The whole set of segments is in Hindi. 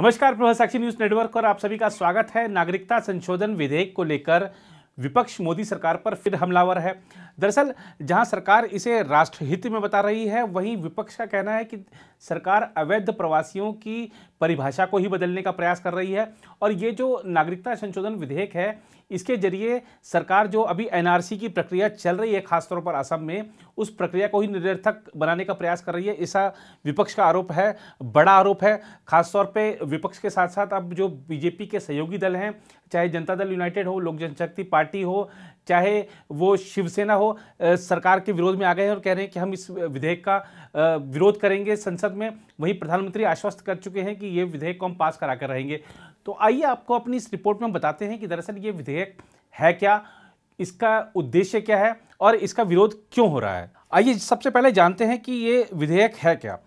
नमस्कार प्रभा साक्षी न्यूज नेटवर्क और आप सभी का स्वागत है नागरिकता संशोधन विधेयक को लेकर विपक्ष मोदी सरकार पर फिर हमलावर है दरअसल जहां सरकार इसे राष्ट्रहित में बता रही है वहीं विपक्ष का कहना है कि सरकार अवैध प्रवासियों की परिभाषा को ही बदलने का प्रयास कर रही है और ये जो नागरिकता संशोधन विधेयक है इसके जरिए सरकार जो अभी एनआरसी की प्रक्रिया चल रही है खासतौर पर असम में उस प्रक्रिया को ही निरर्थक बनाने का प्रयास कर रही है ऐसा विपक्ष का आरोप है बड़ा आरोप है खासतौर पर विपक्ष के साथ साथ अब जो बीजेपी के सहयोगी दल हैं चाहे जनता दल यूनाइटेड हो लोक जनशक्ति पार्टी हो चाहे वो शिवसेना हो सरकार के विरोध में आ गए हैं और कह रहे हैं कि हम इस विधेयक का विरोध करेंगे संसद में वहीं प्रधानमंत्री आश्वस्त कर चुके हैं कि ये विधेयक को हम पास करा कर रहेंगे तो आइए आपको अपनी इस रिपोर्ट में बताते हैं कि दरअसल ये विधेयक देखेंगे है क्या इसका उद्देश्य क्या है और इसका विरोध क्यों हो रहा है आइए सबसे पहले जानते हैं कि ये विधेयक है क्या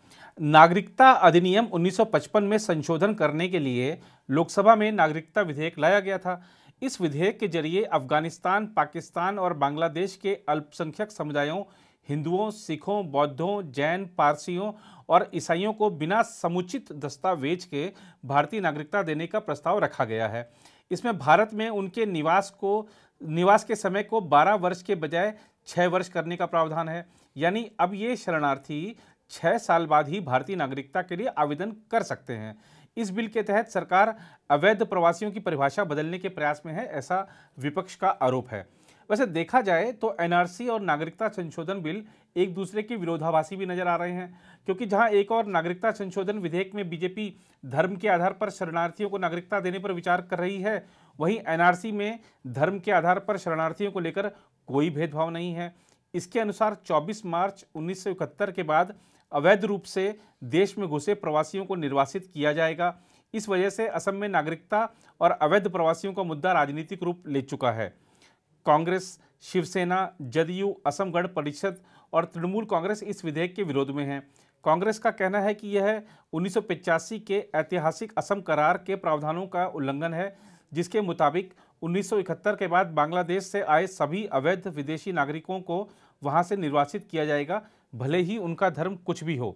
नागरिकता अधिनियम 1955 में संशोधन करने के लिए लोकसभा में नागरिकता विधेयक लाया गया था इस विधेयक के जरिए अफगानिस्तान पाकिस्तान और बांग्लादेश के अल्पसंख्यक समुदायों हिंदुओं सिखों बौद्धों जैन पारसियों और ईसाइयों को बिना समुचित दस्तावेज के भारतीय नागरिकता देने का प्रस्ताव रखा गया है इसमें भारत में उनके निवास को निवास के समय को 12 वर्ष के बजाय 6 वर्ष करने का प्रावधान है यानी अब ये शरणार्थी 6 साल बाद ही भारतीय नागरिकता के लिए आवेदन कर सकते हैं इस बिल के तहत सरकार अवैध प्रवासियों की परिभाषा बदलने के प्रयास में है ऐसा विपक्ष का आरोप है वैसे देखा जाए तो एनआरसी और नागरिकता संशोधन बिल एक दूसरे के विरोधाभासी भी नजर आ रहे हैं क्योंकि जहां एक और नागरिकता संशोधन विधेयक में बीजेपी धर्म के आधार पर शरणार्थियों को नागरिकता देने पर विचार कर रही है वहीं एनआरसी में धर्म के आधार पर शरणार्थियों को लेकर कोई भेदभाव नहीं है इसके अनुसार 24 मार्च उन्नीस के बाद अवैध रूप से देश में घुसे प्रवासियों को निर्वासित किया जाएगा इस वजह से असम में नागरिकता और अवैध प्रवासियों का मुद्दा राजनीतिक रूप ले चुका है कांग्रेस शिवसेना जदयू असम गण परिषद और तृणमूल कांग्रेस इस विधेयक के विरोध में हैं कांग्रेस का कहना है कि यह उन्नीस के ऐतिहासिक असम करार के प्रावधानों का उल्लंघन है जिसके मुताबिक 1971 के बाद बांग्लादेश से आए सभी अवैध विदेशी नागरिकों को वहां से निर्वासित किया जाएगा भले ही उनका धर्म कुछ भी हो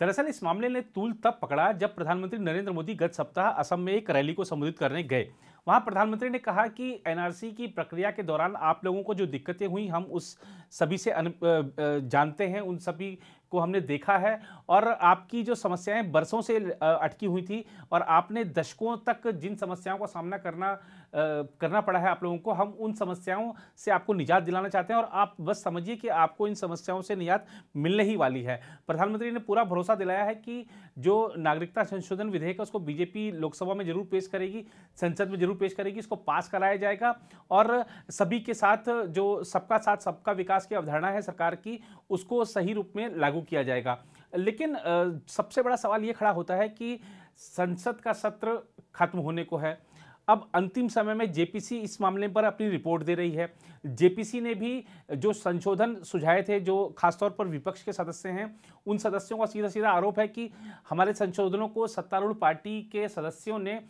दरअसल इस मामले ने तूल तब पकड़ा जब प्रधानमंत्री नरेंद्र मोदी गत सप्ताह असम में एक रैली को संबोधित करने गए वहां प्रधानमंत्री ने कहा कि एनआरसी की प्रक्रिया के दौरान आप लोगों को जो दिक्कतें हुई हम उस सभी से अन, जानते हैं उन सभी को हमने देखा है और आपकी जो समस्याएं बरसों से अटकी हुई थी और आपने दशकों तक जिन समस्याओं का सामना करना करना पड़ा है आप लोगों को हम उन समस्याओं से आपको निजात दिलाना चाहते हैं और आप बस समझिए कि आपको इन समस्याओं से निजात मिलने ही वाली है प्रधानमंत्री ने पूरा भरोसा दिलाया है कि जो नागरिकता संशोधन विधेयक है उसको बीजेपी लोकसभा में जरूर पेश करेगी संसद में जरूर पेश करेगी इसको पास कराया जाएगा और सभी के साथ जो सबका साथ सबका विकास की अवधारणा है सरकार की उसको सही रूप में लागू किया जाएगा लेकिन सबसे बड़ा सवाल ये खड़ा होता है कि संसद का सत्र खत्म होने को है अब अंतिम समय में जेपीसी इस मामले पर अपनी रिपोर्ट दे रही है जेपीसी ने भी जो संशोधन सुझाए थे जो खासतौर पर विपक्ष के सदस्य हैं उन सदस्यों का सीधा सीधा आरोप है कि हमारे संशोधनों को सत्तारूढ़ पार्टी के सदस्यों ने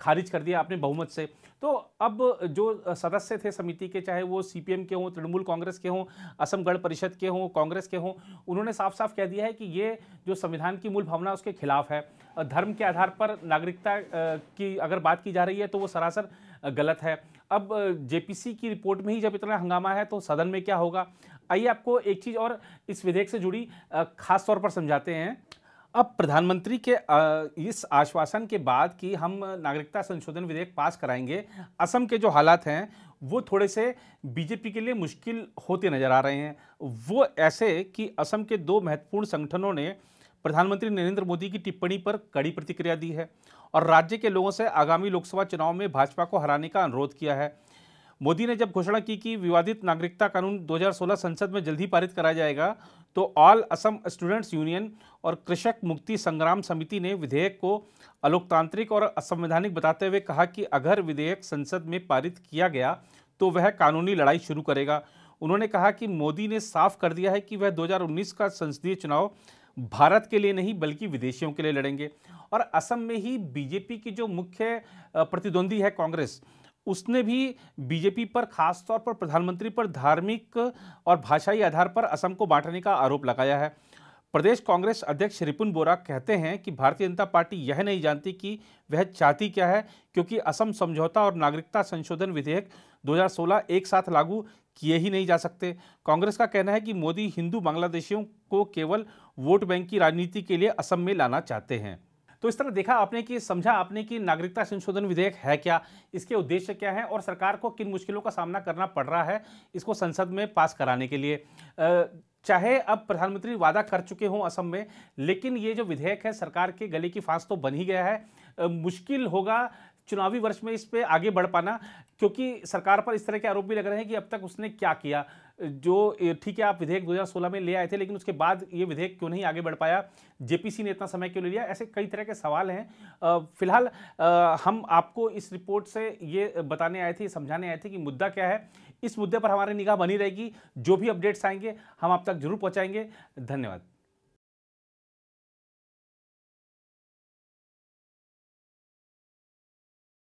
खारिज कर दिया अपने बहुमत से तो अब जो सदस्य थे समिति के चाहे वो सी के हों तृणमूल कांग्रेस के हों असम गण परिषद के हों कांग्रेस के हों उन्होंने साफ साफ कह दिया है कि ये जो संविधान की मूल भावना उसके खिलाफ है धर्म के आधार पर नागरिकता की अगर बात की जा रही है तो वो सरासर गलत है अब जेपीसी की रिपोर्ट में ही जब इतना हंगामा है तो सदन में क्या होगा आइए आपको एक चीज़ और इस विधेयक से जुड़ी खास तौर पर समझाते हैं अब प्रधानमंत्री के इस आश्वासन के बाद कि हम नागरिकता संशोधन विधेयक पास कराएंगे असम के जो हालात हैं वो थोड़े से बीजेपी के लिए मुश्किल होते नज़र आ रहे हैं वो ऐसे कि असम के दो महत्वपूर्ण संगठनों ने प्रधानमंत्री नरेंद्र मोदी की टिप्पणी पर कड़ी प्रतिक्रिया दी है और राज्य के लोगों से आगामी लोकसभा चुनाव में भाजपा को हराने का अनुरोध किया है मोदी ने जब घोषणा की कि विवादित नागरिकता कानून 2016 संसद में जल्दी पारित कराया जाएगा तो ऑल असम स्टूडेंट्स यूनियन और कृषक मुक्ति संग्राम समिति ने विधेयक को अलोकतांत्रिक और असंवैधानिक बताते हुए कहा कि अगर विधेयक संसद में पारित किया गया तो वह कानूनी लड़ाई शुरू करेगा उन्होंने कहा कि मोदी ने साफ कर दिया है कि वह 2019 का संसदीय चुनाव भारत के लिए नहीं बल्कि विदेशियों के लिए लड़ेंगे और असम में ही बीजेपी की जो मुख्य प्रतिद्वंदी है कांग्रेस उसने भी बीजेपी पर खास तौर पर प्रधानमंत्री पर धार्मिक और भाषाई आधार पर असम को बांटने का आरोप लगाया है प्रदेश कांग्रेस अध्यक्ष रिपुन बोरा कहते हैं कि भारतीय जनता पार्टी यह नहीं जानती कि वह चाहती क्या है क्योंकि असम समझौता और नागरिकता संशोधन विधेयक 2016 एक साथ लागू किए ही नहीं जा सकते कांग्रेस का कहना है कि मोदी हिंदू बांग्लादेशियों को केवल वोट बैंक की राजनीति के लिए असम में लाना चाहते हैं तो इस तरह देखा आपने कि समझा आपने कि नागरिकता संशोधन विधेयक है क्या इसके उद्देश्य क्या है और सरकार को किन मुश्किलों का सामना करना पड़ रहा है इसको संसद में पास कराने के लिए आ, चाहे अब प्रधानमंत्री वादा कर चुके हों असम में लेकिन ये जो विधेयक है सरकार के गले की फांस तो बन ही गया है मुश्किल होगा चुनावी वर्ष में इस पर आगे बढ़ पाना क्योंकि सरकार पर इस तरह के आरोप भी लग रहे हैं कि अब तक उसने क्या किया जो ठीक है आप विधेयक 2016 में ले आए थे लेकिन उसके बाद ये विधेयक क्यों नहीं आगे बढ़ पाया जेपीसी ने इतना समय क्यों ले लिया ऐसे कई तरह के सवाल हैं फिलहाल हम आपको इस रिपोर्ट से ये बताने आए थे समझाने आए थे कि मुद्दा क्या है इस मुद्दे पर हमारी निगाह बनी रहेगी जो भी अपडेट्स आएंगे हम आप तक जरूर पहुँचाएंगे धन्यवाद